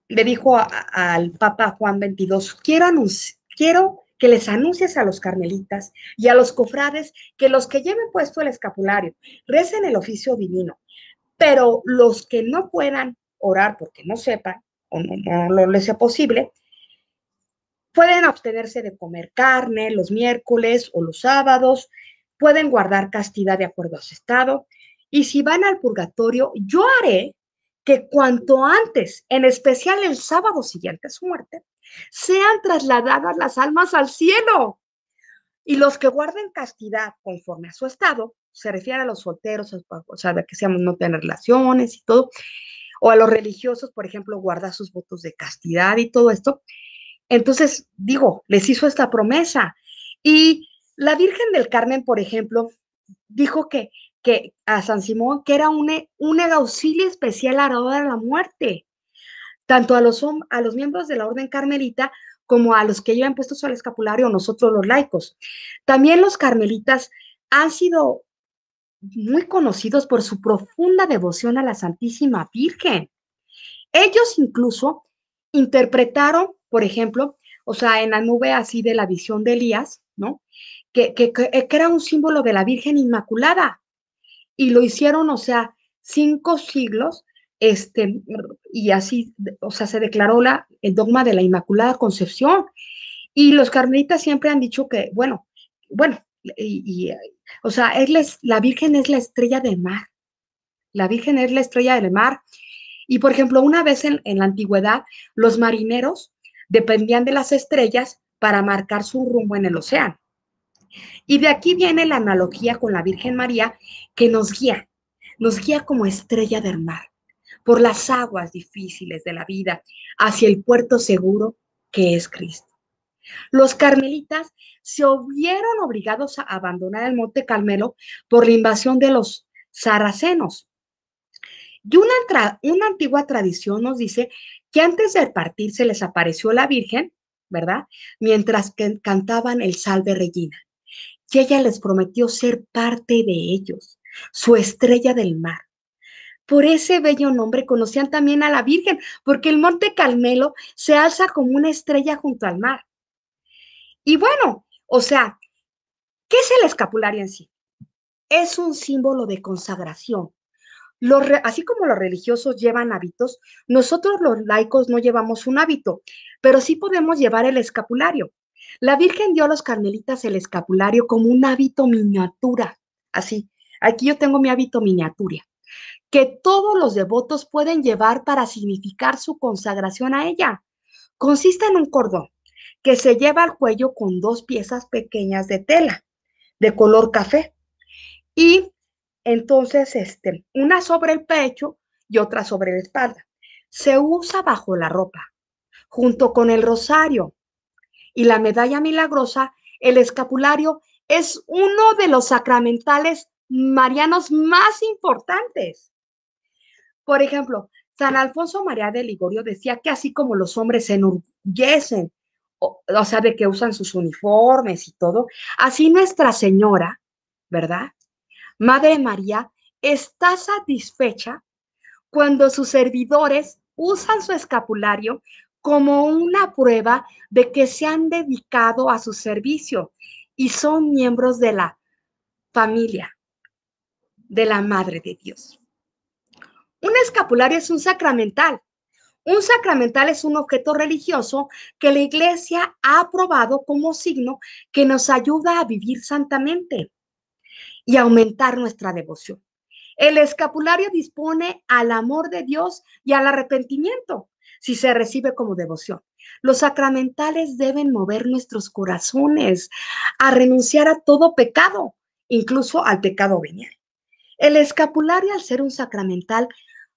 Speaker 2: le dijo al Papa Juan XXII, quiero, quiero que les anuncies a los carmelitas y a los cofrades que los que lleven puesto el escapulario recen el oficio divino, pero los que no puedan orar porque no sepan o no les sea posible, pueden abstenerse de comer carne los miércoles o los sábados, pueden guardar castidad de acuerdo a su estado, y si van al purgatorio, yo haré que cuanto antes, en especial el sábado siguiente a su muerte, sean trasladadas las almas al cielo. Y los que guarden castidad conforme a su estado, se refiere a los solteros, o sea, que seamos no tener relaciones y todo, o a los religiosos, por ejemplo, guardar sus votos de castidad y todo esto. Entonces, digo, les hizo esta promesa. Y la Virgen del Carmen, por ejemplo, dijo que que a San Simón, que era un, auxilio especial a la hora de la muerte, tanto a los, a los miembros de la orden carmelita como a los que llevan puesto su escapulario, nosotros los laicos. También los carmelitas han sido muy conocidos por su profunda devoción a la Santísima Virgen. Ellos incluso interpretaron, por ejemplo, o sea, en la nube así de la visión de Elías, ¿no? que, era un símbolo de la Virgen Inmaculada y lo hicieron, o sea, cinco siglos, este, y así, o sea, se declaró la, el dogma de la Inmaculada Concepción. Y los carmelitas siempre han dicho que, bueno, bueno, y, o sea, es la, Virgen es la estrella del mar. La Virgen es la estrella del mar. Y por ejemplo, una vez en la antigüedad, los marineros dependían de las estrellas para marcar su rumbo en el océano. Y de aquí viene la analogía con la Virgen María que nos guía, nos guía como estrella del mar, por las aguas difíciles de la vida, hacia el puerto seguro que es Cristo. Los carmelitas se vieron obligados a abandonar el Monte Carmelo por la invasión de los saracenos. Y una, una antigua tradición nos dice que antes de partir se les apareció la Virgen, ¿verdad? Mientras que cantaban el Salve Regina que ella les prometió ser parte de ellos, su estrella del mar. Por ese bello nombre conocían también a la Virgen, porque el monte Carmelo se alza como una estrella junto al mar. Y bueno, o sea, ¿qué es el escapulario en sí? Es un símbolo de consagración. así como los religiosos llevan hábitos, nosotros los laicos no llevamos un hábito, pero sí podemos llevar el escapulario. La Virgen dio a los carmelitas el escapulario como un hábito miniatura, así. Aquí yo tengo mi hábito miniatura, que todos los devotos pueden llevar para significar su consagración a ella. Consiste en un cordón que se lleva al cuello con dos piezas pequeñas de tela de color café y entonces este, una sobre el pecho y otra sobre la espalda. Se usa bajo la ropa, junto con el rosario, y la medalla milagrosa, el escapulario es uno de los sacramentales marianos más importantes. Por ejemplo, San Alfonso María de Ligorio decía que así como los hombres se enorgullecen, o, o sea, de que usan sus uniformes y todo, así Nuestra Señora, ¿verdad? Madre María está satisfecha cuando sus servidores usan su escapulario como una prueba de que se han dedicado a su servicio y son miembros de la familia de la Madre de Dios. Un escapulario es un sacramental. Un sacramental es un objeto religioso que la Iglesia ha aprobado como signo que nos ayuda a vivir santamente y aumentar nuestra devoción. El escapulario dispone al amor de Dios y al arrepentimiento si se recibe como devoción. Los sacramentales deben mover nuestros corazones a renunciar a todo pecado, incluso al pecado venial. El escapulario, al ser un sacramental,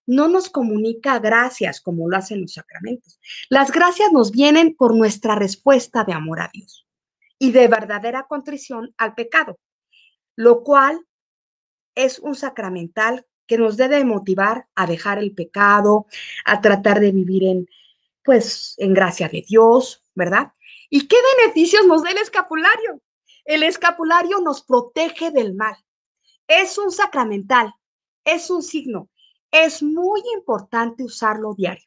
Speaker 2: no nos comunica gracias como lo hacen los sacramentos. Las gracias nos vienen por nuestra respuesta de amor a Dios y de verdadera contrición al pecado, lo cual es un sacramental que nos debe motivar a dejar el pecado, a tratar de vivir en, pues, en gracia de Dios, ¿verdad? ¿Y qué beneficios nos da el escapulario? El escapulario nos protege del mal. Es un sacramental, es un signo. Es muy importante usarlo diario.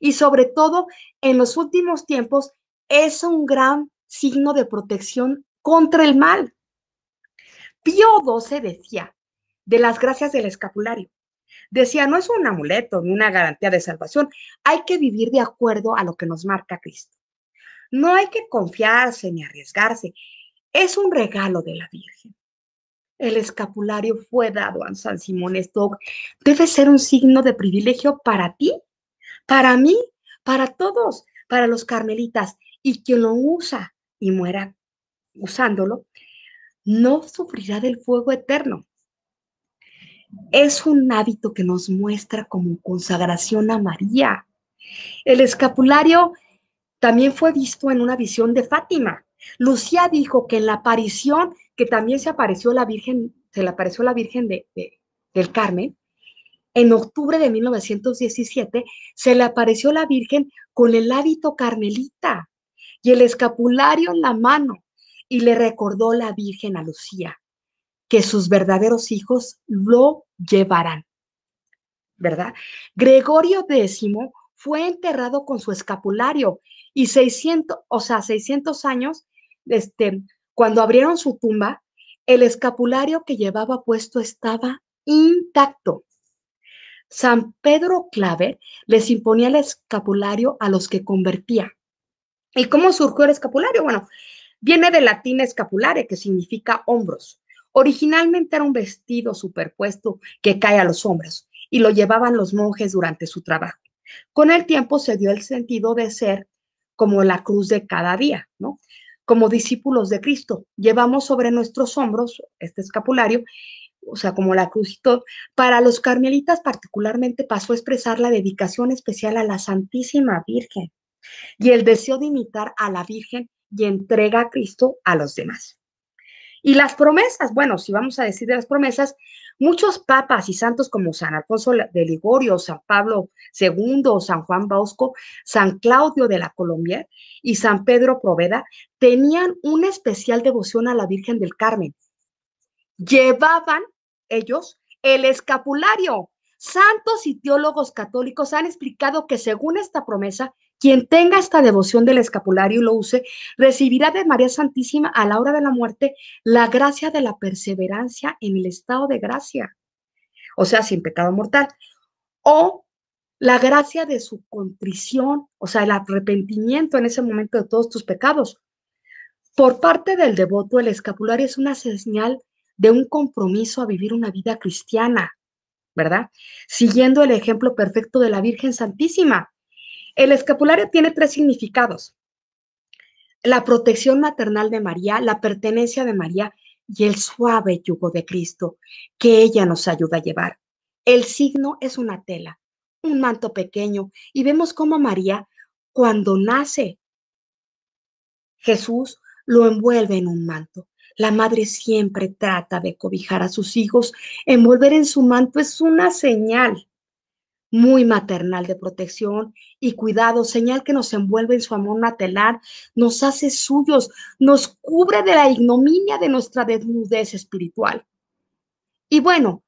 Speaker 2: Y sobre todo, en los últimos tiempos, es un gran signo de protección contra el mal. Pío XII decía de las gracias del escapulario. Decía, no es un amuleto ni una garantía de salvación, hay que vivir de acuerdo a lo que nos marca Cristo. No hay que confiarse ni arriesgarse, es un regalo de la Virgen. El escapulario fue dado a San Simón Stock. Debe ser un signo de privilegio para ti, para mí, para todos, para los carmelitas. Y quien lo usa y muera usándolo, no sufrirá del fuego eterno es un hábito que nos muestra como consagración a María. El escapulario también fue visto en una visión de Fátima. Lucía dijo que en la aparición, que también se apareció la Virgen, se le apareció la Virgen del Carmen, en octubre de 1917 se le apareció la Virgen con el hábito carmelita y el escapulario en la mano y le recordó la Virgen a Lucía que sus verdaderos hijos lo llevarán. ¿Verdad? Gregorio X fue enterrado con su escapulario y 600, o sea, 600 años, este, cuando abrieron su tumba, el escapulario que llevaba puesto estaba intacto. San Pedro Clave les imponía el escapulario a los que convertía. ¿Y cómo surgió el escapulario? Bueno, viene del latín escapulare, que significa hombros. Originalmente era un vestido superpuesto que cae a los hombros y lo llevaban los monjes durante su trabajo. Con el tiempo se dio el sentido de ser como la cruz de cada día, ¿no? Como discípulos de Cristo, llevamos sobre nuestros hombros este escapulario, o sea, como la cruz y todo. Para los carmelitas particularmente pasó a expresar la dedicación especial a la Santísima Virgen y el deseo de imitar a la Virgen y entrega a Cristo a los demás. Y las promesas, bueno, si vamos a decir de las promesas, muchos papas y santos como San Alfonso de Ligorio, San Pablo II, San Juan Bosco, San Claudio de la Colombia y San Pedro Proveda tenían una especial devoción a la Virgen del Carmen. Llevaban ellos el escapulario. Santos y teólogos católicos han explicado que según esta promesa, quien tenga esta devoción del escapulario y lo use, recibirá de María Santísima a la hora de la muerte la gracia de la perseverancia en el estado de gracia, o sea, sin pecado mortal, o la gracia de su contrición, o sea, el arrepentimiento en ese momento de todos tus pecados. Por parte del devoto, el escapulario es una señal de un compromiso a vivir una vida cristiana, ¿verdad? Siguiendo el ejemplo perfecto de la Virgen Santísima. El escapulario tiene tres significados. La protección maternal de María, la pertenencia de María y el suave yugo de Cristo que ella nos ayuda a llevar. El signo es una tela, un manto pequeño, y vemos cómo María, cuando nace Jesús, lo envuelve en un manto. La madre siempre trata de cobijar a sus hijos. Envolver en su manto es una señal muy maternal de protección y cuidado, señal que nos envuelve en su amor matelar, nos hace suyos, nos cubre de la ignominia de nuestra desnudez espiritual. Y bueno,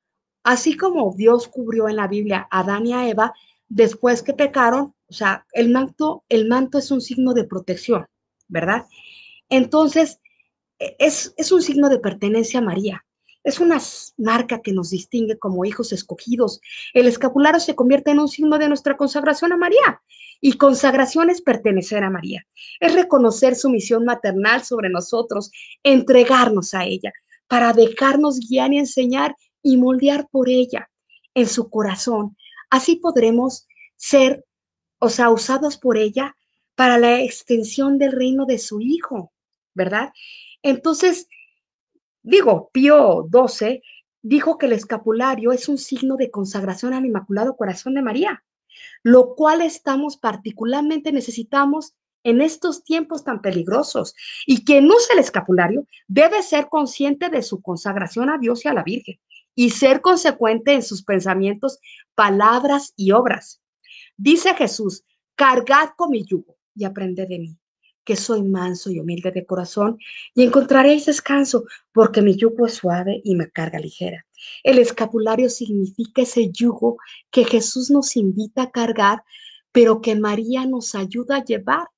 Speaker 2: así como Dios cubrió en la Biblia a Adán y a Eva después que pecaron, o sea, el manto, el manto es un signo de protección, ¿verdad? Entonces, e, es un signo de pertenencia a María. Es una marca que nos distingue como hijos escogidos. El escapulario se convierte en un signo de nuestra consagración a María. Y consagración es pertenecer a María. Es reconocer su misión maternal sobre nosotros, entregarnos a ella, para dejarnos guiar y enseñar y moldear por ella en su corazón. Así podremos ser, o sea, usados por ella para la extensión del reino de su Hijo, ¿verdad? Entonces, digo, Pío XII dijo que el escapulario es un signo de consagración al Inmaculado Corazón de María, lo cual estamos particularmente necesitamos en estos tiempos tan peligrosos. Y quien usa el escapulario debe ser consciente de su consagración a Dios y a la Virgen y ser consecuente en sus pensamientos, palabras y obras. Dice Jesús, cargad con mi yugo y aprended de mí, que soy manso y humilde de corazón, y encontraréis descanso, porque mi yugo es suave y me carga ligera. El escapulario significa ese yugo que Jesús nos invita a cargar, pero que María nos ayuda a llevar.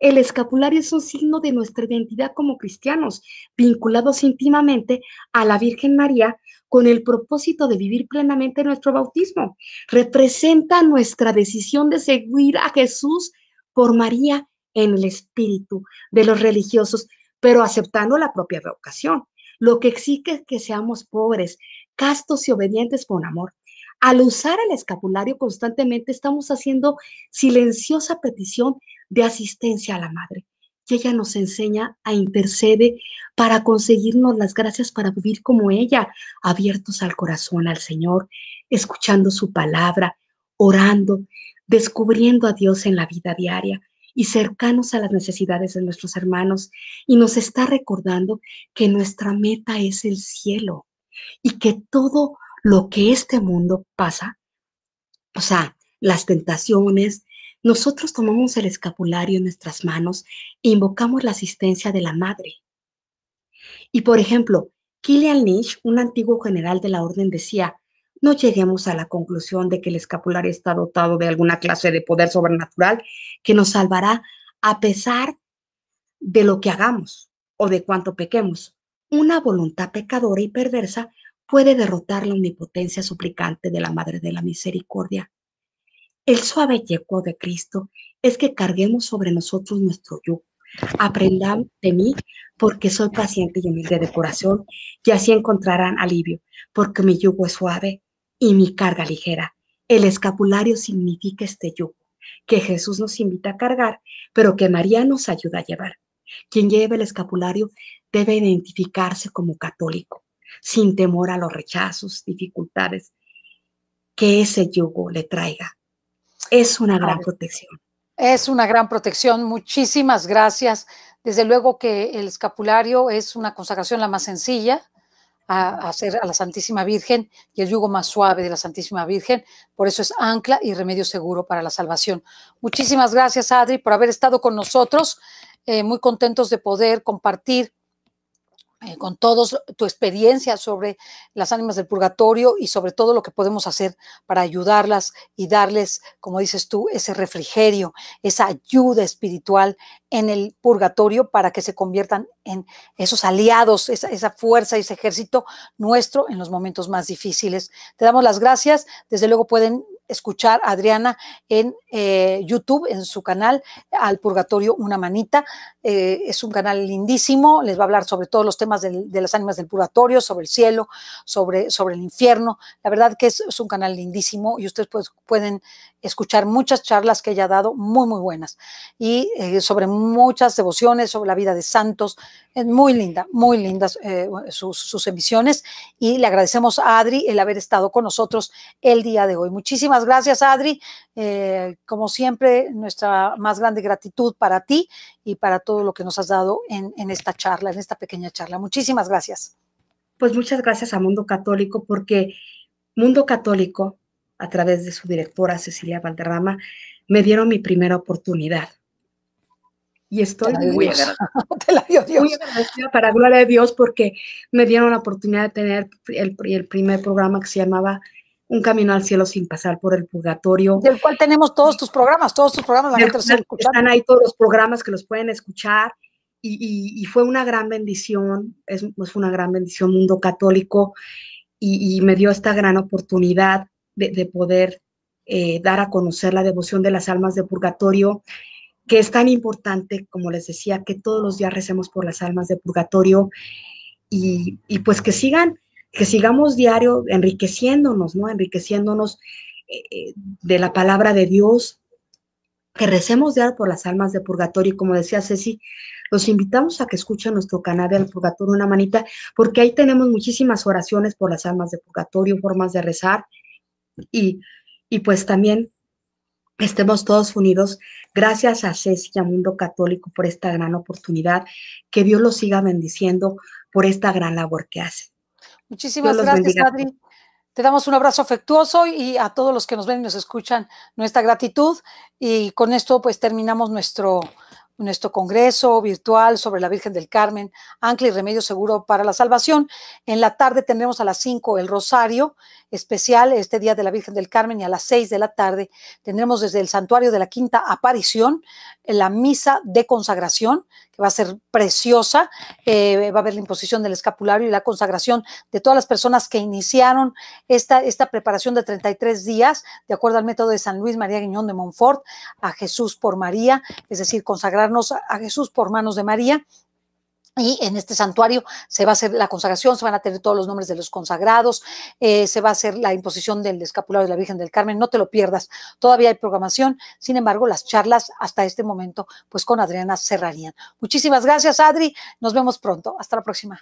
Speaker 2: El escapulario es un signo de nuestra identidad como cristianos, vinculados íntimamente a la Virgen María con el propósito de vivir plenamente nuestro bautismo. Representa nuestra decisión de seguir a Jesús por María en el espíritu de los religiosos, pero aceptando la propia vocación. Lo que exige es que seamos pobres, castos y obedientes con amor. Al usar el escapulario constantemente estamos haciendo silenciosa petición de asistencia a la Madre. que ella nos enseña a intercede para conseguirnos las gracias para vivir como ella, abiertos al corazón, al Señor, escuchando su palabra, orando, descubriendo a Dios en la vida diaria, y cercanos a las necesidades de nuestros hermanos y nos está recordando que nuestra meta es el cielo y que todo lo que este mundo pasa, o sea, las tentaciones, nosotros tomamos el escapulario en nuestras manos e invocamos la asistencia de la Madre. Y por ejemplo, Kilian Lynch, un antiguo general de la Orden, decía, no lleguemos a la conclusión de que el escapular está dotado de alguna clase de poder sobrenatural que nos salvará a pesar de lo que hagamos o de cuanto pequemos. Una voluntad pecadora y perversa puede derrotar la omnipotencia suplicante de la Madre de la Misericordia. El suave yeco de Cristo es que carguemos sobre nosotros nuestro yugo. Aprendan de mí porque soy paciente y humilde de corazón y así encontrarán alivio, porque mi yugo es suave y mi carga ligera. El escapulario significa este yugo que Jesús nos invita a cargar, pero que María nos ayuda a llevar. Quien lleve el escapulario debe identificarse como católico, sin temor a los rechazos, dificultades que ese yugo le traiga. Es una gran protección.
Speaker 1: Es una gran protección. Muchísimas gracias. Desde luego que el escapulario es una consagración la más sencilla, a, hacer a la Santísima Virgen y el yugo más suave de la Santísima Virgen. Por eso es ancla y remedio seguro para la salvación. Muchísimas gracias, Adri, por haber estado con nosotros. Eh, muy contentos de poder compartir eh, con todos tu experiencia sobre las ánimas del purgatorio y sobre todo lo que podemos hacer para ayudarlas y darles, como dices tú, ese refrigerio, esa ayuda espiritual en el purgatorio para que se conviertan en esos aliados, esa, esa fuerza y ese ejército nuestro en los momentos más difíciles. Te damos las gracias. Desde luego pueden escuchar a Adriana en eh, YouTube, en su canal Al Purgatorio Una Manita. Eh, es un canal lindísimo, les va a hablar sobre todos los temas de las ánimas del purgatorio, sobre el cielo, sobre, sobre el infierno. La verdad que es, un canal lindísimo y ustedes pues, pueden escuchar muchas charlas que ella ha dado, muy, muy buenas, y eh, sobre muchas devociones, sobre la vida de santos. Es muy linda, muy lindas sus, sus emisiones y le agradecemos a Adri el haber estado con nosotros el día de hoy. Muchísimas gracias, Adri. Eh, como siempre, nuestra más grande gratitud para ti y para todo lo que nos has dado en, esta charla, en esta pequeña charla. Muchísimas gracias. Pues muchas gracias a Mundo Católico porque Mundo Católico, a través de su directora Cecilia
Speaker 2: Valderrama, me dieron mi primera oportunidad. Y estoy muy agradecida. para gloria de Dios porque me dieron la oportunidad de tener el primer programa que se llamaba un camino al cielo sin pasar por el purgatorio. Del cual
Speaker 1: tenemos todos tus programas, todos tus programas, la gente los Están ahí todos los programas
Speaker 2: que los pueden escuchar y, fue una gran bendición, es, pues, una gran bendición mundo católico y, me dio esta gran oportunidad de, poder eh, dar a conocer la devoción de las almas de purgatorio, que es tan importante, como les decía, que todos los días recemos por las almas de purgatorio y pues que sigan que sigamos diario enriqueciéndonos, ¿no? Enriqueciéndonos eh, eh, de la palabra de Dios, que recemos diario por las almas de purgatorio. Y como decía Ceci, los invitamos a que escuchen nuestro canal de purgatorio Una Manita, porque ahí tenemos muchísimas oraciones por las almas de purgatorio, formas de rezar y, y pues también estemos todos unidos. Gracias a Ceci y a Mundo Católico por esta gran oportunidad. Que Dios los siga bendiciendo por esta gran labor que hacen.
Speaker 1: Muchísimas gracias, Adri. Te damos un abrazo afectuoso y a todos los que nos ven y nos escuchan nuestra gratitud. Y con esto pues terminamos nuestro, nuestro congreso virtual sobre la Virgen del Carmen, ancla y remedio seguro para la salvación. En la tarde tendremos a las 5 el rosario especial este Día de la Virgen del Carmen y a las seis de la tarde tendremos desde el Santuario de la Quinta Aparición eh, la misa de consagración, que va a ser preciosa. Eh, va a haber la imposición del escapulario y la consagración de todas las personas que iniciaron esta, esta preparación de 33 días, de acuerdo al método de San Luis María Guiñón de Montfort, a Jesús por María, es decir, consagrarnos a Jesús por manos de María y en este santuario se va a hacer la consagración, se van a tener todos los nombres de los consagrados, eh, se va a hacer la imposición del escapulario de la Virgen del Carmen, no te lo pierdas, todavía hay programación, sin embargo las charlas hasta este momento pues con Adriana cerrarían. Muchísimas gracias Adri, nos vemos pronto, hasta la próxima.